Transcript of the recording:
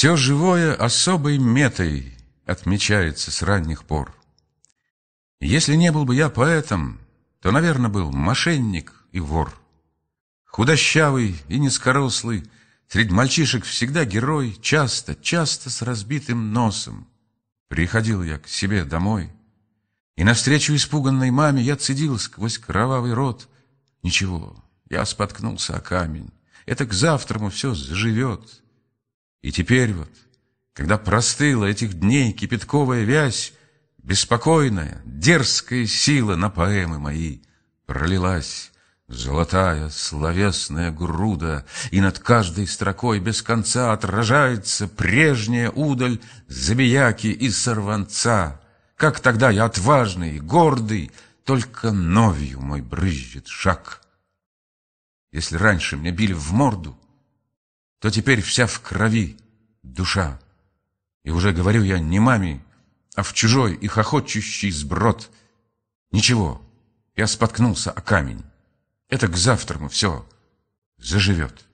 Все живое особой метой отмечается с ранних пор. Если не был бы я поэтом, то, наверное, был мошенник и вор. Худощавый и низкорослый, среди мальчишек всегда герой, часто, часто с разбитым носом. Приходил я к себе домой, и навстречу испуганной маме я цедил сквозь кровавый рот. Ничего, я споткнулся о камень, это к завтраму все заживет. И теперь вот, когда простыла этих дней кипятковая вязь, Беспокойная, дерзкая сила на поэмы мои пролилась, Золотая, словесная груда, И над каждой строкой без конца Отражается прежняя удаль Забияки и сорванца. Как тогда я отважный и гордый, Только новью мой брызжет шаг. Если раньше мне били в морду, то теперь вся в крови душа. И уже говорю я не маме, а в чужой и хохочущий сброд. Ничего, я споткнулся о камень. Это к завтраму все заживет.